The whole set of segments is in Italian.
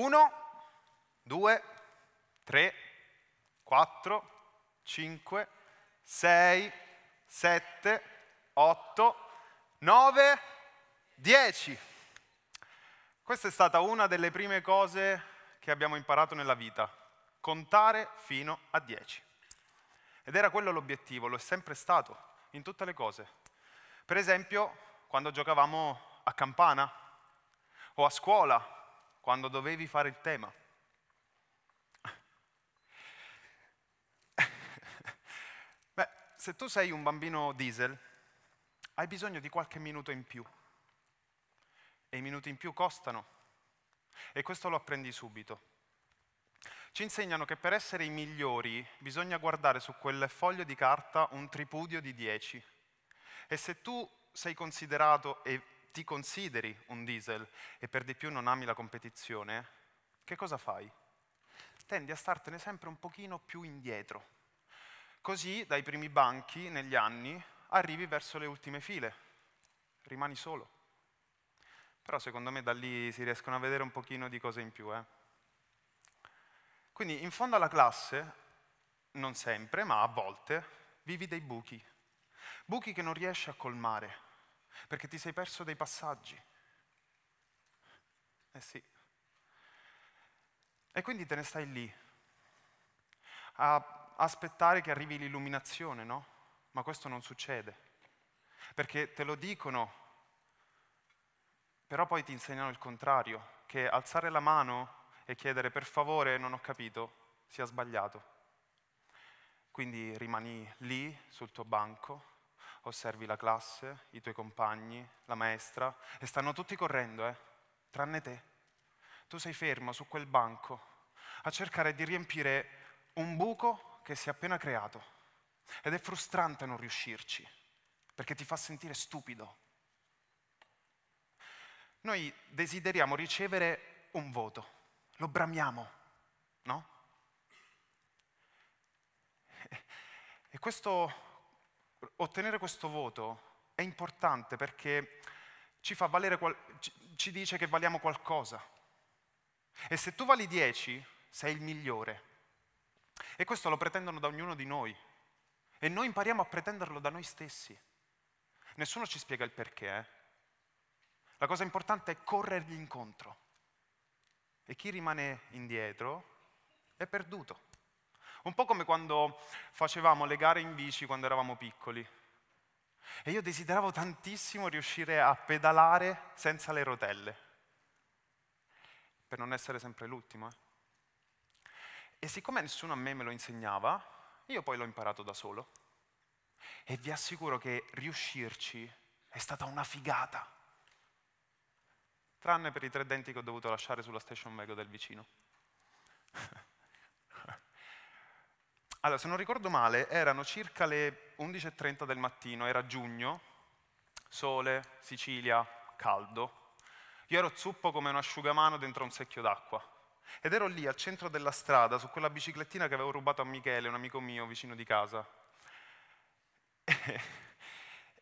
1, 2, 3, 4, 5, 6, 7, 8, 9, 10. Questa è stata una delle prime cose che abbiamo imparato nella vita, contare fino a 10. Ed era quello l'obiettivo, lo è sempre stato, in tutte le cose. Per esempio, quando giocavamo a campana o a scuola, quando dovevi fare il tema. Beh, se tu sei un bambino diesel, hai bisogno di qualche minuto in più. E i minuti in più costano. E questo lo apprendi subito. Ci insegnano che per essere i migliori bisogna guardare su quel foglio di carta un tripudio di 10. E se tu sei considerato e ti consideri un diesel e per di più non ami la competizione, che cosa fai? Tendi a startene sempre un pochino più indietro. Così dai primi banchi negli anni arrivi verso le ultime file, rimani solo. Però secondo me da lì si riescono a vedere un pochino di cose in più. Eh? Quindi in fondo alla classe, non sempre, ma a volte, vivi dei buchi. Buchi che non riesci a colmare perché ti sei perso dei passaggi. Eh sì. E quindi te ne stai lì, a aspettare che arrivi l'illuminazione, no? Ma questo non succede, perché te lo dicono, però poi ti insegnano il contrario, che alzare la mano e chiedere per favore non ho capito sia sbagliato. Quindi rimani lì sul tuo banco osservi la classe, i tuoi compagni, la maestra, e stanno tutti correndo, eh? tranne te. Tu sei fermo su quel banco a cercare di riempire un buco che si è appena creato. Ed è frustrante non riuscirci, perché ti fa sentire stupido. Noi desideriamo ricevere un voto, lo bramiamo, no? E questo ottenere questo voto è importante perché ci, valere, ci dice che valiamo qualcosa. E se tu vali 10, sei il migliore. E questo lo pretendono da ognuno di noi. E noi impariamo a pretenderlo da noi stessi. Nessuno ci spiega il perché. Eh? La cosa importante è corrergli incontro. E chi rimane indietro è perduto. Un po' come quando facevamo le gare in bici quando eravamo piccoli. E io desideravo tantissimo riuscire a pedalare senza le rotelle, per non essere sempre l'ultimo. Eh. E siccome nessuno a me me lo insegnava, io poi l'ho imparato da solo. E vi assicuro che riuscirci è stata una figata. Tranne per i tre denti che ho dovuto lasciare sulla station wagon del vicino. Allora, se non ricordo male, erano circa le 11.30 del mattino, era giugno, sole, Sicilia, caldo. Io ero zuppo come un asciugamano dentro un secchio d'acqua. Ed ero lì, al centro della strada, su quella biciclettina che avevo rubato a Michele, un amico mio vicino di casa. E,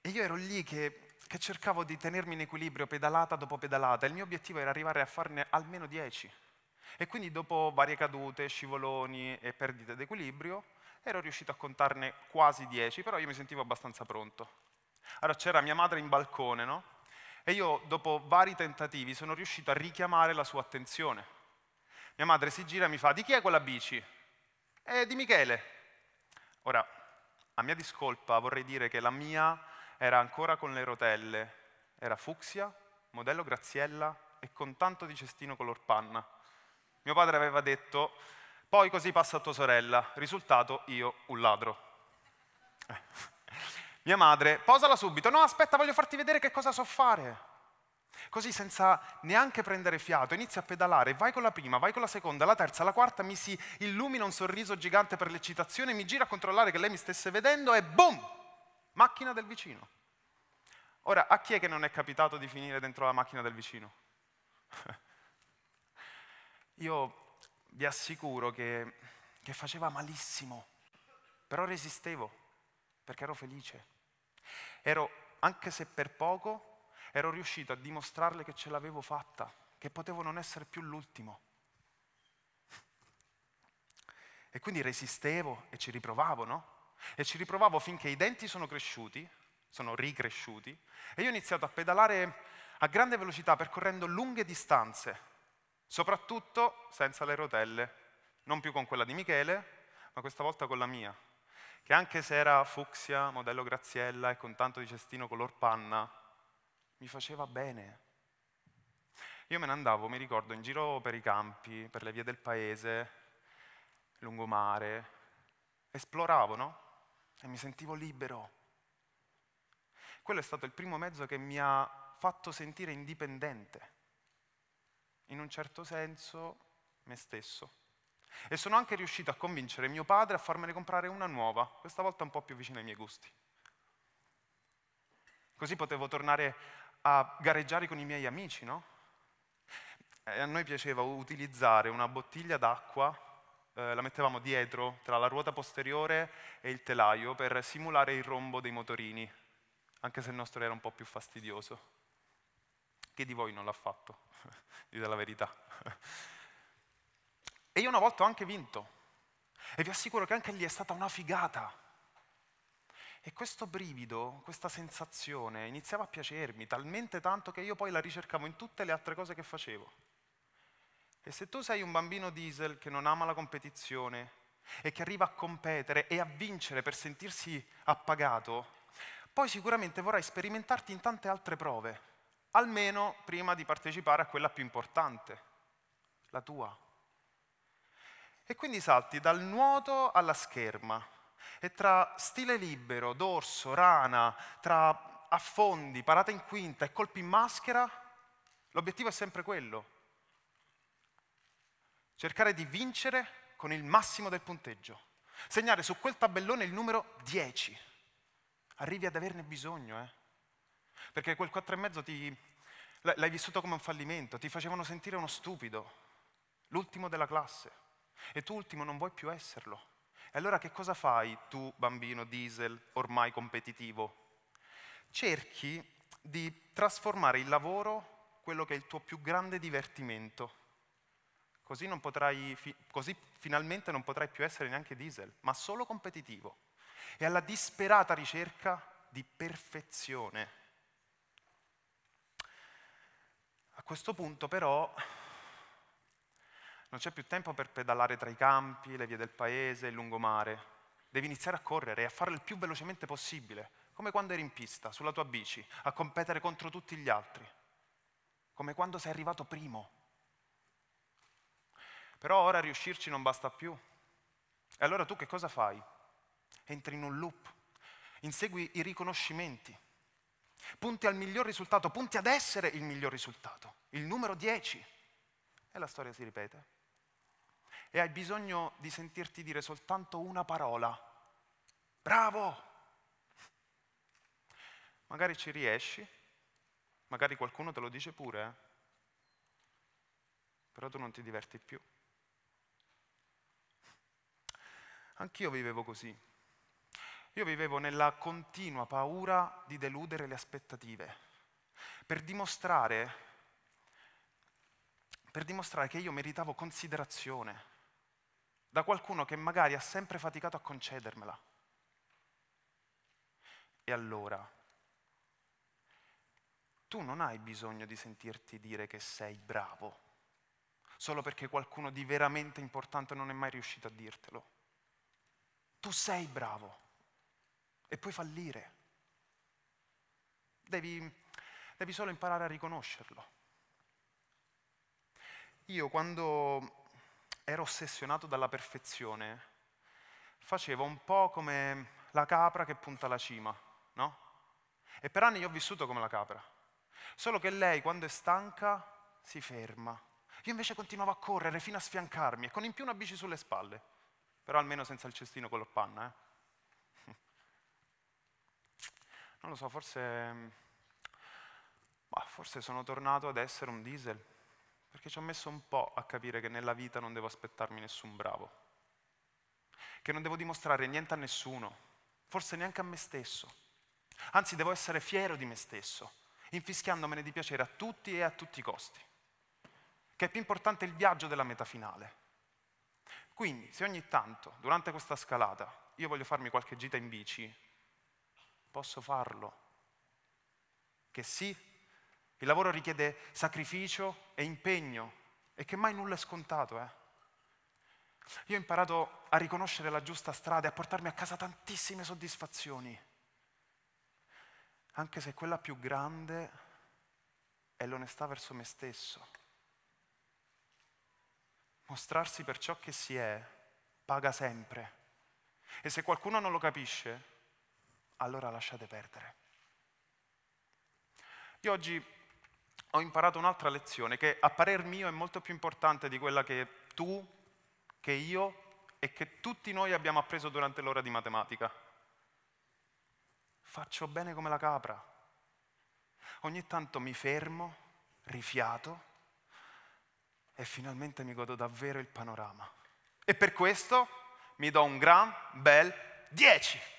io ero lì che, che cercavo di tenermi in equilibrio pedalata dopo pedalata. Il mio obiettivo era arrivare a farne almeno 10. E quindi dopo varie cadute, scivoloni e perdite d'equilibrio, Ero riuscito a contarne quasi dieci, però io mi sentivo abbastanza pronto. Allora c'era mia madre in balcone, no? E io, dopo vari tentativi, sono riuscito a richiamare la sua attenzione. Mia madre si gira e mi fa, di chi è quella bici? È di Michele. Ora, a mia discolpa vorrei dire che la mia era ancora con le rotelle, era fucsia, modello Graziella e con tanto di cestino color panna. Mio padre aveva detto, poi così passa a tua sorella, risultato io un ladro. Eh. Mia madre, posala subito, no aspetta voglio farti vedere che cosa so fare. Così senza neanche prendere fiato, inizia a pedalare, vai con la prima, vai con la seconda, la terza, la quarta, mi si illumina un sorriso gigante per l'eccitazione, mi gira a controllare che lei mi stesse vedendo e boom! Macchina del vicino. Ora, a chi è che non è capitato di finire dentro la macchina del vicino? Io vi assicuro che, che faceva malissimo, però resistevo perché ero felice. Ero, anche se per poco, ero riuscito a dimostrarle che ce l'avevo fatta, che potevo non essere più l'ultimo. E quindi resistevo e ci riprovavo, no? E ci riprovavo finché i denti sono cresciuti, sono ricresciuti, e io ho iniziato a pedalare a grande velocità, percorrendo lunghe distanze soprattutto senza le rotelle, non più con quella di Michele, ma questa volta con la mia, che anche se era fucsia, modello Graziella e con tanto di cestino color panna, mi faceva bene. Io me ne andavo, mi ricordo, in giro per i campi, per le vie del paese, lungomare, esploravo, no? E mi sentivo libero. Quello è stato il primo mezzo che mi ha fatto sentire indipendente in un certo senso, me stesso. E sono anche riuscito a convincere mio padre a farmene comprare una nuova, questa volta un po' più vicina ai miei gusti. Così potevo tornare a gareggiare con i miei amici, no? E a noi piaceva utilizzare una bottiglia d'acqua, eh, la mettevamo dietro, tra la ruota posteriore e il telaio, per simulare il rombo dei motorini, anche se il nostro era un po' più fastidioso. Chi di voi non l'ha fatto? della verità. E io una volta ho anche vinto. E vi assicuro che anche lì è stata una figata. E questo brivido, questa sensazione iniziava a piacermi talmente tanto che io poi la ricercavo in tutte le altre cose che facevo. E se tu sei un bambino diesel che non ama la competizione e che arriva a competere e a vincere per sentirsi appagato, poi sicuramente vorrai sperimentarti in tante altre prove almeno prima di partecipare a quella più importante, la tua. E quindi salti dal nuoto alla scherma e tra stile libero, dorso, rana, tra affondi, parata in quinta e colpi in maschera, l'obiettivo è sempre quello. Cercare di vincere con il massimo del punteggio. Segnare su quel tabellone il numero 10. Arrivi ad averne bisogno, eh perché quel 4,5 ti... l'hai vissuto come un fallimento, ti facevano sentire uno stupido, l'ultimo della classe, e tu ultimo non vuoi più esserlo. E allora che cosa fai tu, bambino diesel, ormai competitivo? Cerchi di trasformare il lavoro, quello che è il tuo più grande divertimento. Così, potrai, così, finalmente non potrai più essere neanche diesel, ma solo competitivo. E alla disperata ricerca di perfezione. questo punto però non c'è più tempo per pedalare tra i campi, le vie del paese, il lungomare. Devi iniziare a correre e a farlo il più velocemente possibile, come quando eri in pista, sulla tua bici, a competere contro tutti gli altri, come quando sei arrivato primo. Però ora riuscirci non basta più. E allora tu che cosa fai? Entri in un loop, insegui i riconoscimenti, punti al miglior risultato, punti ad essere il miglior risultato, il numero 10. E la storia si ripete. E hai bisogno di sentirti dire soltanto una parola. Bravo! Magari ci riesci, magari qualcuno te lo dice pure, eh? però tu non ti diverti più. Anch'io vivevo così. Io vivevo nella continua paura di deludere le aspettative, per dimostrare, per dimostrare che io meritavo considerazione da qualcuno che magari ha sempre faticato a concedermela. E allora, tu non hai bisogno di sentirti dire che sei bravo, solo perché qualcuno di veramente importante non è mai riuscito a dirtelo. Tu sei bravo e puoi fallire. Devi, devi solo imparare a riconoscerlo. Io quando ero ossessionato dalla perfezione, facevo un po' come la capra che punta la cima, no? E per anni io ho vissuto come la capra. Solo che lei quando è stanca si ferma. Io invece continuavo a correre fino a sfiancarmi e con in più una bici sulle spalle, però almeno senza il cestino con l'oppanna, eh? non lo so, forse, mm, bah, forse sono tornato ad essere un diesel, perché ci ho messo un po' a capire che nella vita non devo aspettarmi nessun bravo, che non devo dimostrare niente a nessuno, forse neanche a me stesso. Anzi, devo essere fiero di me stesso, infischiandomene di piacere a tutti e a tutti i costi, che è più importante il viaggio della meta finale. Quindi, se ogni tanto, durante questa scalata, io voglio farmi qualche gita in bici, posso farlo. Che sì, il lavoro richiede sacrificio e impegno e che mai nulla è scontato. Eh? Io ho imparato a riconoscere la giusta strada e a portarmi a casa tantissime soddisfazioni, anche se quella più grande è l'onestà verso me stesso. Mostrarsi per ciò che si è paga sempre. E se qualcuno non lo capisce, allora lasciate perdere. Io oggi ho imparato un'altra lezione che a parer mio è molto più importante di quella che tu, che io e che tutti noi abbiamo appreso durante l'ora di matematica. Faccio bene come la capra. Ogni tanto mi fermo, rifiato e finalmente mi godo davvero il panorama. E per questo mi do un gran bel 10.